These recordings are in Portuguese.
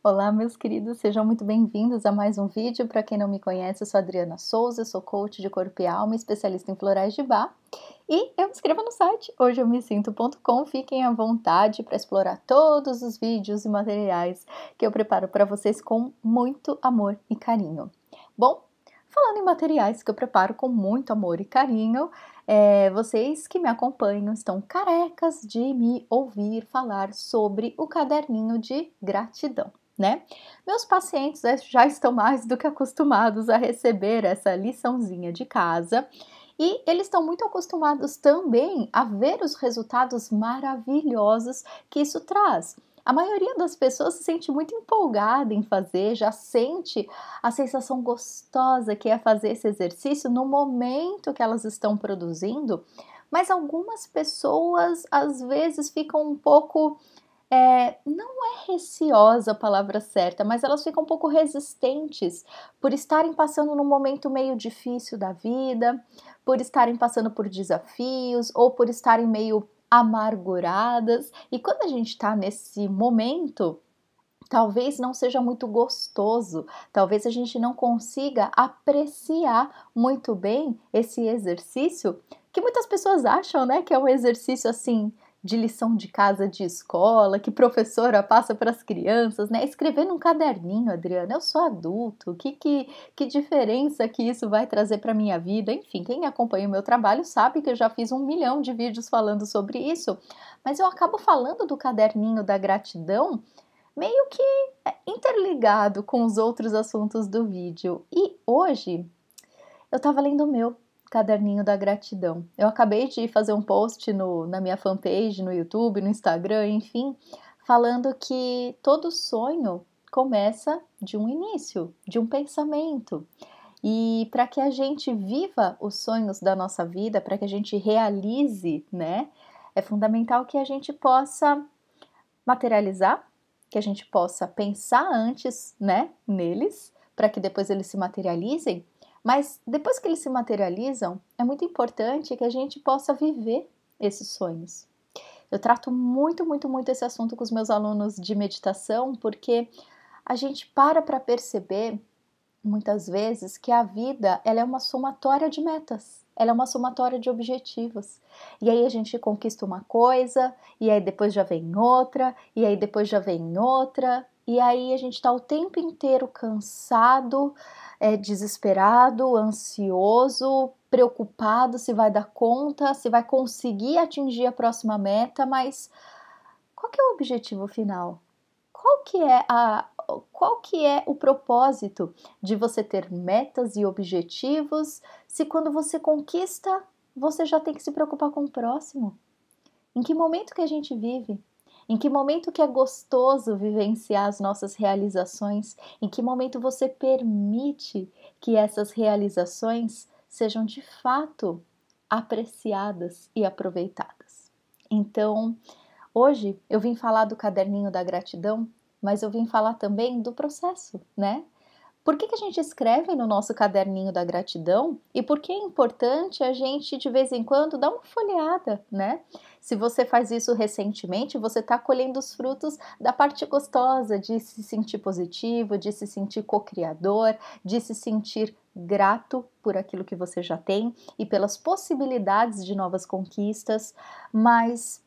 Olá, meus queridos, sejam muito bem-vindos a mais um vídeo. Para quem não me conhece, eu sou Adriana Souza, sou coach de corpo e alma, especialista em florais de bar. E eu me inscreva no site hojeeumesinto.com. Fiquem à vontade para explorar todos os vídeos e materiais que eu preparo para vocês com muito amor e carinho. Bom, falando em materiais que eu preparo com muito amor e carinho, é, vocês que me acompanham estão carecas de me ouvir falar sobre o caderninho de gratidão né? Meus pacientes é, já estão mais do que acostumados a receber essa liçãozinha de casa e eles estão muito acostumados também a ver os resultados maravilhosos que isso traz. A maioria das pessoas se sente muito empolgada em fazer, já sente a sensação gostosa que é fazer esse exercício no momento que elas estão produzindo, mas algumas pessoas às vezes ficam um pouco é, não é receosa a palavra certa, mas elas ficam um pouco resistentes por estarem passando num momento meio difícil da vida, por estarem passando por desafios ou por estarem meio amarguradas. E quando a gente está nesse momento, talvez não seja muito gostoso, talvez a gente não consiga apreciar muito bem esse exercício que muitas pessoas acham, né, que é um exercício assim de lição de casa de escola, que professora passa para as crianças, né? Escrever num caderninho, Adriana, eu sou adulto, que, que, que diferença que isso vai trazer para minha vida? Enfim, quem acompanha o meu trabalho sabe que eu já fiz um milhão de vídeos falando sobre isso, mas eu acabo falando do caderninho da gratidão meio que é, interligado com os outros assuntos do vídeo. E hoje eu estava lendo o meu, caderninho da gratidão. Eu acabei de fazer um post no, na minha fanpage, no YouTube, no Instagram, enfim, falando que todo sonho começa de um início, de um pensamento. E para que a gente viva os sonhos da nossa vida, para que a gente realize, né, é fundamental que a gente possa materializar, que a gente possa pensar antes, né, neles, para que depois eles se materializem mas depois que eles se materializam, é muito importante que a gente possa viver esses sonhos. Eu trato muito, muito, muito esse assunto com os meus alunos de meditação, porque a gente para para perceber muitas vezes que a vida ela é uma somatória de metas, ela é uma somatória de objetivos. E aí a gente conquista uma coisa, e aí depois já vem outra, e aí depois já vem outra, e aí a gente está o tempo inteiro cansado, é, desesperado, ansioso, preocupado se vai dar conta, se vai conseguir atingir a próxima meta, mas qual que é o objetivo final? Qual que é a qual que é o propósito de você ter metas e objetivos se quando você conquista, você já tem que se preocupar com o próximo? Em que momento que a gente vive? Em que momento que é gostoso vivenciar as nossas realizações? Em que momento você permite que essas realizações sejam de fato apreciadas e aproveitadas? Então, hoje eu vim falar do caderninho da gratidão, mas eu vim falar também do processo, né? Por que, que a gente escreve no nosso caderninho da gratidão e por que é importante a gente de vez em quando dar uma folheada, né? Se você faz isso recentemente, você está colhendo os frutos da parte gostosa de se sentir positivo, de se sentir co-criador, de se sentir grato por aquilo que você já tem e pelas possibilidades de novas conquistas, mas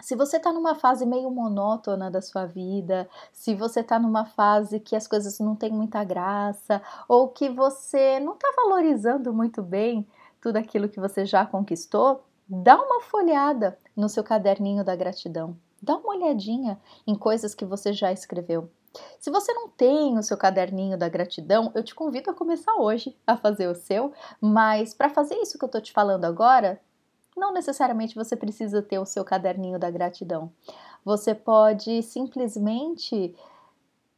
se você está numa fase meio monótona da sua vida, se você está numa fase que as coisas não têm muita graça ou que você não está valorizando muito bem tudo aquilo que você já conquistou, dá uma folhada no seu caderninho da gratidão. Dá uma olhadinha em coisas que você já escreveu. Se você não tem o seu caderninho da gratidão, eu te convido a começar hoje a fazer o seu, mas para fazer isso que eu estou te falando agora, não necessariamente você precisa ter o seu caderninho da gratidão. Você pode simplesmente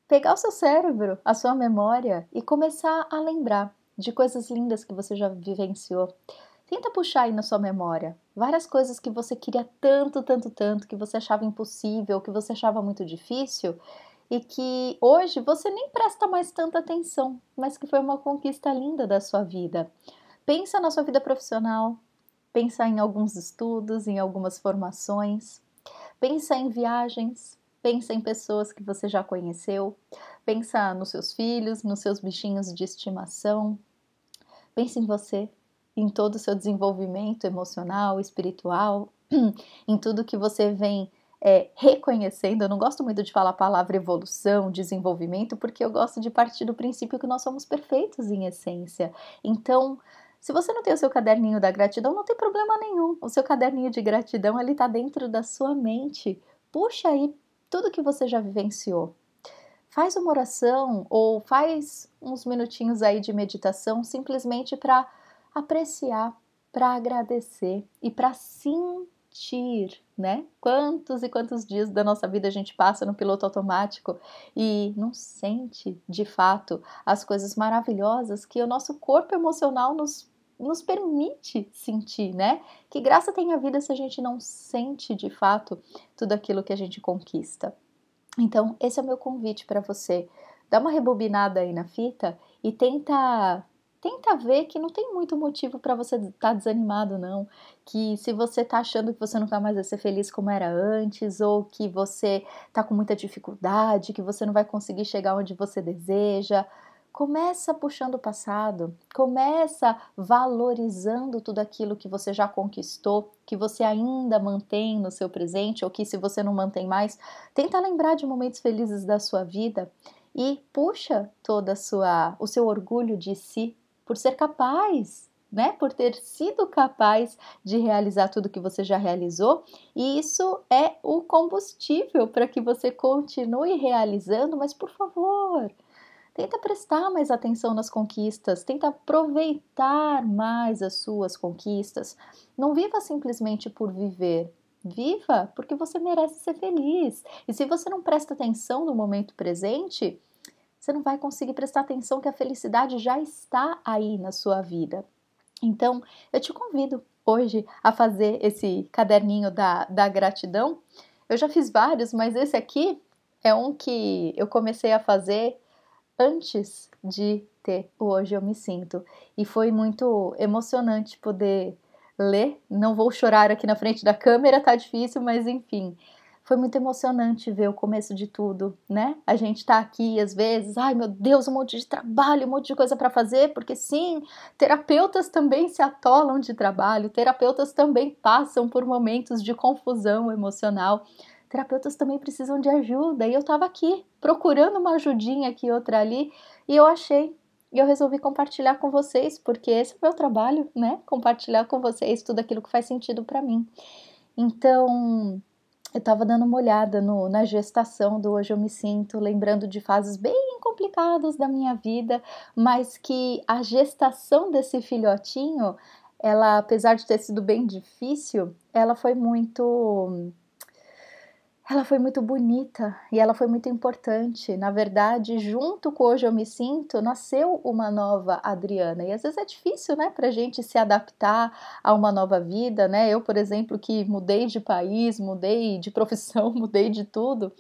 pegar o seu cérebro, a sua memória e começar a lembrar de coisas lindas que você já vivenciou. Tenta puxar aí na sua memória várias coisas que você queria tanto, tanto, tanto, que você achava impossível, que você achava muito difícil e que hoje você nem presta mais tanta atenção, mas que foi uma conquista linda da sua vida. Pensa na sua vida profissional, Pensa em alguns estudos, em algumas formações. Pensa em viagens, pensa em pessoas que você já conheceu, pensa nos seus filhos, nos seus bichinhos de estimação. Pensa em você, em todo o seu desenvolvimento emocional, espiritual, em tudo que você vem é, reconhecendo. Eu não gosto muito de falar a palavra evolução, desenvolvimento, porque eu gosto de partir do princípio que nós somos perfeitos em essência. Então, se você não tem o seu caderninho da gratidão, não tem problema nenhum. O seu caderninho de gratidão ele está dentro da sua mente. Puxa aí tudo que você já vivenciou. Faz uma oração ou faz uns minutinhos aí de meditação simplesmente para apreciar, para agradecer e para sentir, né? Quantos e quantos dias da nossa vida a gente passa no piloto automático e não sente de fato as coisas maravilhosas que o nosso corpo emocional nos nos permite sentir, né? Que graça tem a vida se a gente não sente de fato tudo aquilo que a gente conquista. Então, esse é o meu convite para você. Dá uma rebobinada aí na fita e tenta tenta ver que não tem muito motivo para você estar tá desanimado não, que se você tá achando que você não tá mais a ser feliz como era antes ou que você tá com muita dificuldade, que você não vai conseguir chegar onde você deseja, Começa puxando o passado, começa valorizando tudo aquilo que você já conquistou, que você ainda mantém no seu presente ou que se você não mantém mais, tenta lembrar de momentos felizes da sua vida e puxa toda sua o seu orgulho de si por ser capaz né, por ter sido capaz de realizar tudo que você já realizou, e isso é o combustível para que você continue realizando, mas por favor, Tenta prestar mais atenção nas conquistas, tenta aproveitar mais as suas conquistas. Não viva simplesmente por viver. Viva porque você merece ser feliz. E se você não presta atenção no momento presente, você não vai conseguir prestar atenção que a felicidade já está aí na sua vida. Então, eu te convido hoje a fazer esse caderninho da, da gratidão. Eu já fiz vários, mas esse aqui é um que eu comecei a fazer antes de ter o Hoje Eu Me Sinto. E foi muito emocionante poder ler. Não vou chorar aqui na frente da câmera, tá difícil, mas enfim. Foi muito emocionante ver o começo de tudo, né? A gente tá aqui às vezes, ai meu Deus, um monte de trabalho, um monte de coisa para fazer, porque sim, terapeutas também se atolam de trabalho, terapeutas também passam por momentos de confusão emocional terapeutas também precisam de ajuda. E eu estava aqui procurando uma ajudinha aqui, outra ali, e eu achei. E eu resolvi compartilhar com vocês, porque esse é o meu trabalho, né? Compartilhar com vocês tudo aquilo que faz sentido para mim. Então, eu estava dando uma olhada no, na gestação do Hoje Eu Me Sinto, lembrando de fases bem complicadas da minha vida, mas que a gestação desse filhotinho, ela, apesar de ter sido bem difícil, ela foi muito ela foi muito bonita e ela foi muito importante. Na verdade, junto com Hoje Eu Me Sinto, nasceu uma nova Adriana. E às vezes é difícil, né, pra gente se adaptar a uma nova vida, né? Eu, por exemplo, que mudei de país, mudei de profissão, mudei de tudo.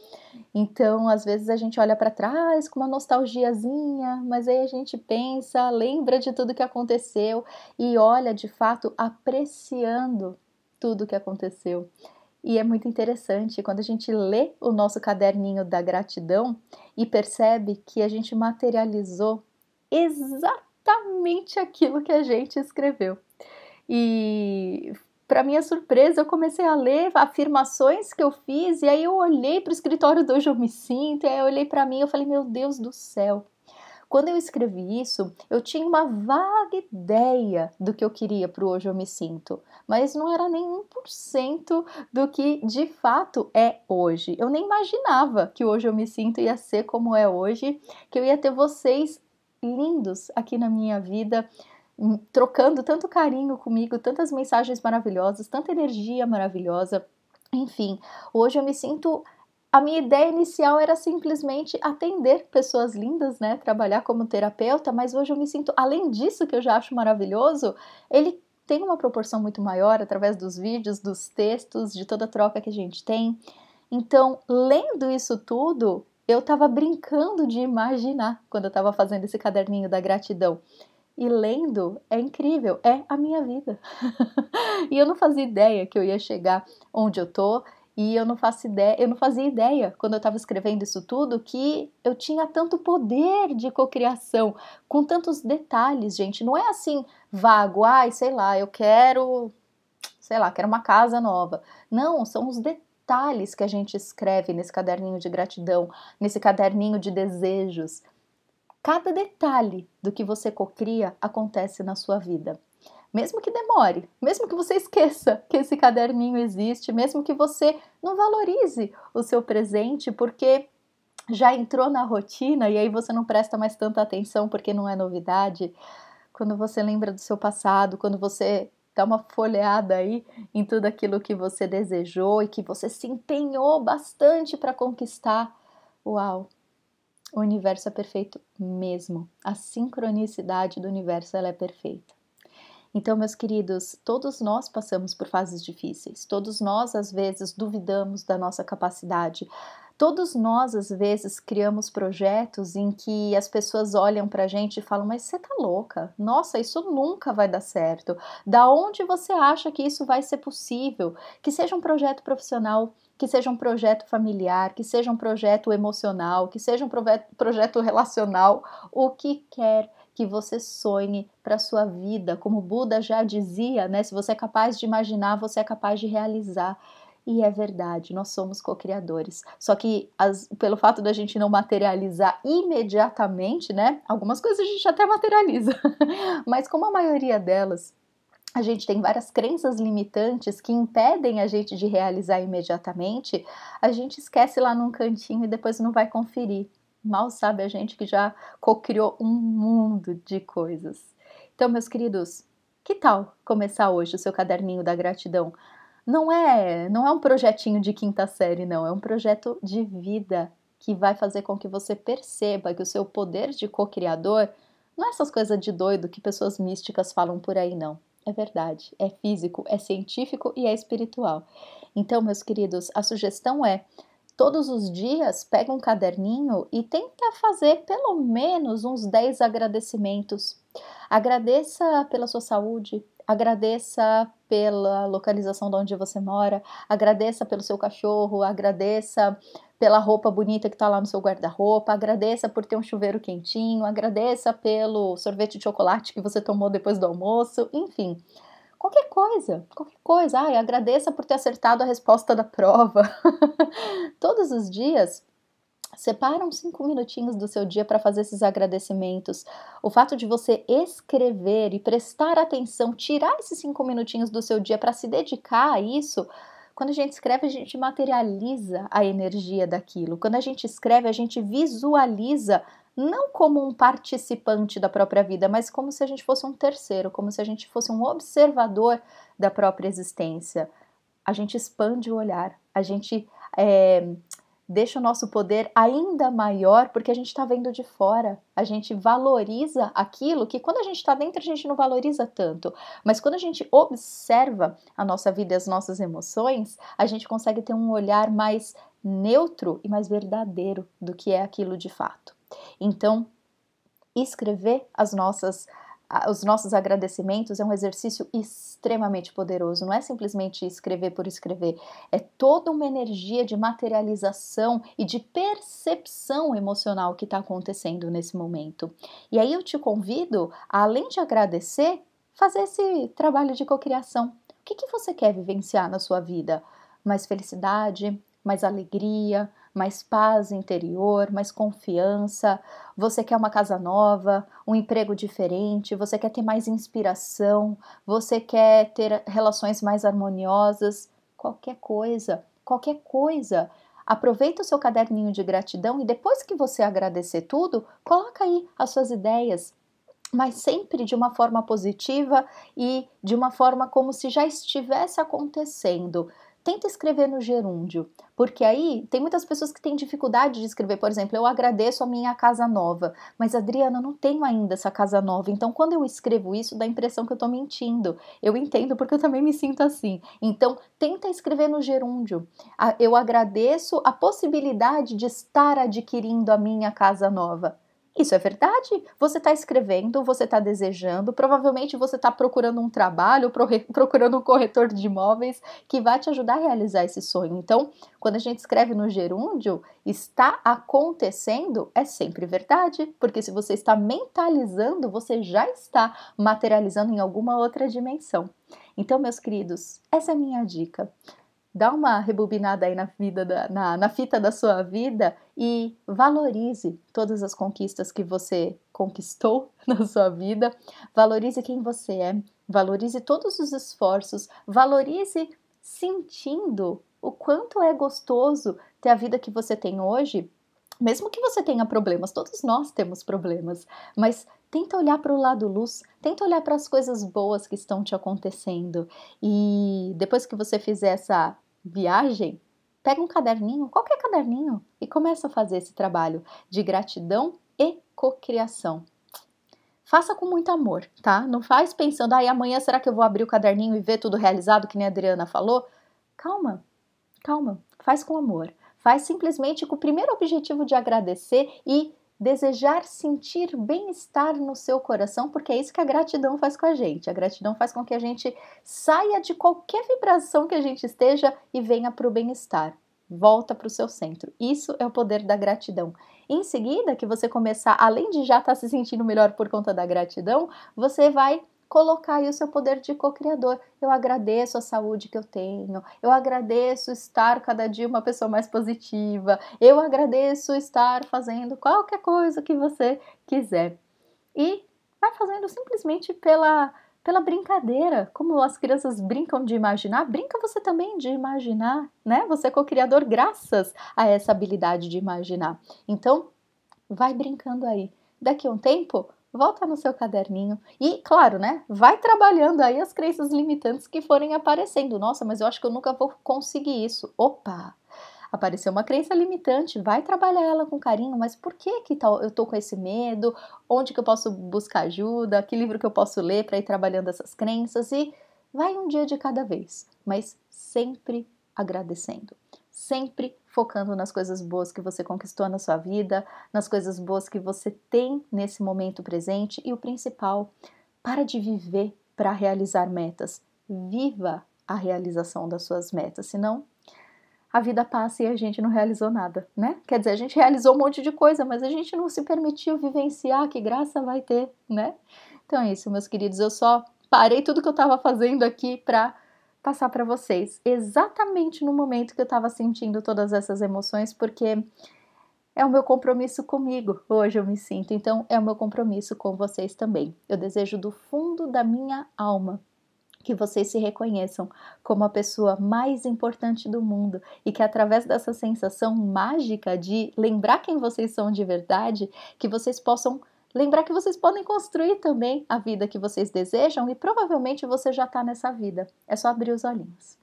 Então, às vezes a gente olha para trás com uma nostalgiazinha, mas aí a gente pensa, lembra de tudo que aconteceu e olha de fato apreciando tudo que aconteceu. E é muito interessante quando a gente lê o nosso caderninho da gratidão e percebe que a gente materializou exatamente aquilo que a gente escreveu. E para minha surpresa, eu comecei a ler afirmações que eu fiz e aí eu olhei para o escritório do Hoje Eu Me Sinto, e aí eu olhei para mim, eu falei: "Meu Deus do céu, quando eu escrevi isso, eu tinha uma vaga ideia do que eu queria para Hoje Eu Me Sinto, mas não era nem 1% do que de fato é hoje. Eu nem imaginava que Hoje Eu Me Sinto ia ser como é hoje, que eu ia ter vocês lindos aqui na minha vida hum, trocando tanto carinho comigo, tantas mensagens maravilhosas, tanta energia maravilhosa. Enfim, hoje eu me sinto a minha ideia inicial era simplesmente atender pessoas lindas, né? Trabalhar como terapeuta, mas hoje eu me sinto, além disso que eu já acho maravilhoso, ele tem uma proporção muito maior através dos vídeos, dos textos, de toda a troca que a gente tem. Então, lendo isso tudo, eu estava brincando de imaginar quando eu estava fazendo esse caderninho da gratidão. E lendo é incrível, é a minha vida. e eu não fazia ideia que eu ia chegar onde eu tô e eu não faço ideia, eu não fazia ideia quando eu estava escrevendo isso tudo que eu tinha tanto poder de cocriação, com tantos detalhes, gente. Não é assim vago, ai, sei lá, eu quero, sei lá, quero uma casa nova. Não, são os detalhes que a gente escreve nesse caderninho de gratidão, nesse caderninho de desejos. Cada detalhe do que você cocria acontece na sua vida mesmo que demore, mesmo que você esqueça que esse caderninho existe, mesmo que você não valorize o seu presente porque já entrou na rotina e aí você não presta mais tanta atenção porque não é novidade. Quando você lembra do seu passado, quando você dá uma folheada aí em tudo aquilo que você desejou e que você se empenhou bastante para conquistar, uau, o universo é perfeito mesmo. A sincronicidade do universo ela é perfeita. Então, meus queridos, todos nós passamos por fases difíceis, todos nós às vezes duvidamos da nossa capacidade, Todos nós, às vezes, criamos projetos em que as pessoas olham pra gente e falam: Mas você tá louca? Nossa, isso nunca vai dar certo. Da onde você acha que isso vai ser possível? Que seja um projeto profissional, que seja um projeto familiar, que seja um projeto emocional, que seja um projeto relacional, o que quer que você sonhe para sua vida, como Buda já dizia, né? Se você é capaz de imaginar, você é capaz de realizar. E é verdade, nós somos co-criadores. Só que as, pelo fato da gente não materializar imediatamente, né? Algumas coisas a gente até materializa, mas como a maioria delas a gente tem várias crenças limitantes que impedem a gente de realizar imediatamente, a gente esquece lá num cantinho e depois não vai conferir. Mal sabe a gente que já co-criou um mundo de coisas. Então, meus queridos, que tal começar hoje o seu caderninho da gratidão? Não é, não é um projetinho de quinta série, não, é um projeto de vida que vai fazer com que você perceba que o seu poder de co-criador não é essas coisas de doido que pessoas místicas falam por aí, não. É verdade, é físico, é científico e é espiritual. Então, meus queridos, a sugestão é todos os dias pega um caderninho e tenta fazer pelo menos uns 10 agradecimentos. Agradeça pela sua saúde, agradeça pela localização de onde você mora, agradeça pelo seu cachorro, agradeça pela roupa bonita que está lá no seu guarda-roupa, agradeça por ter um chuveiro quentinho, agradeça pelo sorvete de chocolate que você tomou depois do almoço, enfim qualquer coisa, qualquer coisa. Ai, agradeça por ter acertado a resposta da prova. Todos os dias, Separam cinco minutinhos do seu dia para fazer esses agradecimentos. O fato de você escrever e prestar atenção, tirar esses cinco minutinhos do seu dia para se dedicar a isso. Quando a gente escreve, a gente materializa a energia daquilo. Quando a gente escreve, a gente visualiza não como um participante da própria vida, mas como se a gente fosse um terceiro, como se a gente fosse um observador da própria existência. A gente expande o olhar, a gente é, deixa o nosso poder ainda maior porque a gente está vendo de fora, a gente valoriza aquilo que quando a gente está dentro a gente não valoriza tanto, mas quando a gente observa a nossa vida e as nossas emoções, a gente consegue ter um olhar mais neutro e mais verdadeiro do que é aquilo de fato. Então, escrever as nossas os nossos agradecimentos é um exercício extremamente poderoso. Não é simplesmente escrever por escrever, é toda uma energia de materialização e de percepção emocional que está acontecendo nesse momento. E aí eu te convido, além de agradecer, fazer esse trabalho de cocriação. O que, que você quer vivenciar na sua vida? Mais felicidade, mais alegria, mais paz interior, mais confiança. Você quer uma casa nova, um emprego diferente, você quer ter mais inspiração, você quer ter relações mais harmoniosas, qualquer coisa, qualquer coisa. Aproveita o seu caderninho de gratidão e depois que você agradecer tudo, coloca aí as suas ideias, mas sempre de uma forma positiva e de uma forma como se já estivesse acontecendo tenta escrever no gerúndio, porque aí tem muitas pessoas que têm dificuldade de escrever. Por exemplo, eu agradeço a minha casa nova, mas Adriana, eu não tenho ainda essa casa nova. Então, quando eu escrevo isso, dá a impressão que eu estou mentindo. Eu entendo, porque eu também me sinto assim. Então, tenta escrever no gerúndio. Eu agradeço a possibilidade de estar adquirindo a minha casa nova. Isso é verdade. Você está escrevendo, você está desejando, provavelmente você está procurando um trabalho, procurando um corretor de imóveis que vai te ajudar a realizar esse sonho. Então, quando a gente escreve no gerúndio, está acontecendo, é sempre verdade, porque se você está mentalizando, você já está materializando em alguma outra dimensão. Então, meus queridos, essa é a minha dica. Dá uma rebobinada aí na vida da, na, na fita da sua vida e valorize todas as conquistas que você conquistou na sua vida. Valorize quem você é, valorize todos os esforços, valorize sentindo o quanto é gostoso ter a vida que você tem hoje mesmo que você tenha problemas, todos nós temos problemas, mas Tenta olhar para o lado luz, tenta olhar para as coisas boas que estão te acontecendo. E depois que você fizer essa viagem, pega um caderninho, qualquer caderninho, e começa a fazer esse trabalho de gratidão e cocriação. Faça com muito amor, tá? Não faz pensando, ai, ah, amanhã será que eu vou abrir o caderninho e ver tudo realizado, que nem a Adriana falou? Calma, calma, faz com amor. Faz simplesmente com o primeiro objetivo de agradecer e desejar sentir bem-estar no seu coração, porque é isso que a gratidão faz com a gente. A gratidão faz com que a gente saia de qualquer vibração que a gente esteja e venha para o bem-estar. Volta para o seu centro. Isso é o poder da gratidão. Em seguida, que você começar, além de já estar tá se sentindo melhor por conta da gratidão, você vai colocar aí o seu poder de co-criador. Eu agradeço a saúde que eu tenho, eu agradeço estar cada dia uma pessoa mais positiva, eu agradeço estar fazendo qualquer coisa que você quiser. E vai fazendo simplesmente pela pela brincadeira, como as crianças brincam de imaginar, brinca você também de imaginar, né? Você é co-criador graças a essa habilidade de imaginar. Então, vai brincando aí. Daqui a um tempo, volta no seu caderninho e, claro, né, vai trabalhando aí as crenças limitantes que forem aparecendo. Nossa, mas eu acho que eu nunca vou conseguir isso. Opa! Apareceu uma crença limitante, vai trabalhar ela com carinho, mas por que que tal tá, eu tô com esse medo? Onde que eu posso buscar ajuda? Que livro que eu posso ler para ir trabalhando essas crenças e vai um dia de cada vez, mas sempre agradecendo, sempre focando nas coisas boas que você conquistou na sua vida, nas coisas boas que você tem nesse momento presente e o principal, para de viver para realizar metas. Viva a realização das suas metas, senão a vida passa e a gente não realizou nada, né? Quer dizer, a gente realizou um monte de coisa, mas a gente não se permitiu vivenciar, que graça vai ter, né? Então é isso, meus queridos, eu só parei tudo que eu estava fazendo aqui para passar para vocês exatamente no momento que eu estava sentindo todas essas emoções, porque é o meu compromisso comigo. Hoje eu me sinto, então é o meu compromisso com vocês também. Eu desejo do fundo da minha alma que vocês se reconheçam como a pessoa mais importante do mundo e que através dessa sensação mágica de lembrar quem vocês são de verdade, que vocês possam Lembrar que vocês podem construir também a vida que vocês desejam e provavelmente você já está nessa vida. É só abrir os olhinhos.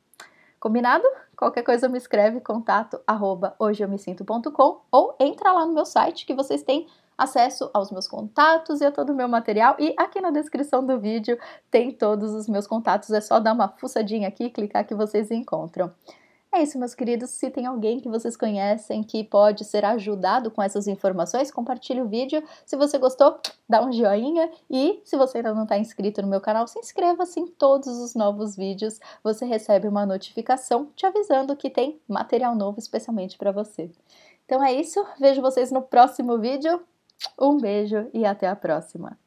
Combinado? Qualquer coisa me escreve contato arroba hojeeumesinto.com ou entra lá no meu site que vocês têm acesso aos meus contatos e a todo o meu material. E aqui na descrição do vídeo tem todos os meus contatos. É só dar uma fuçadinha aqui e clicar que vocês encontram. É isso, meus queridos. Se tem alguém que vocês conhecem que pode ser ajudado com essas informações, compartilhe o vídeo. Se você gostou, dá um joinha. E se você ainda não está inscrito no meu canal, se inscreva. Assim, todos os novos vídeos você recebe uma notificação te avisando que tem material novo especialmente para você. Então é isso. Vejo vocês no próximo vídeo. Um beijo e até a próxima.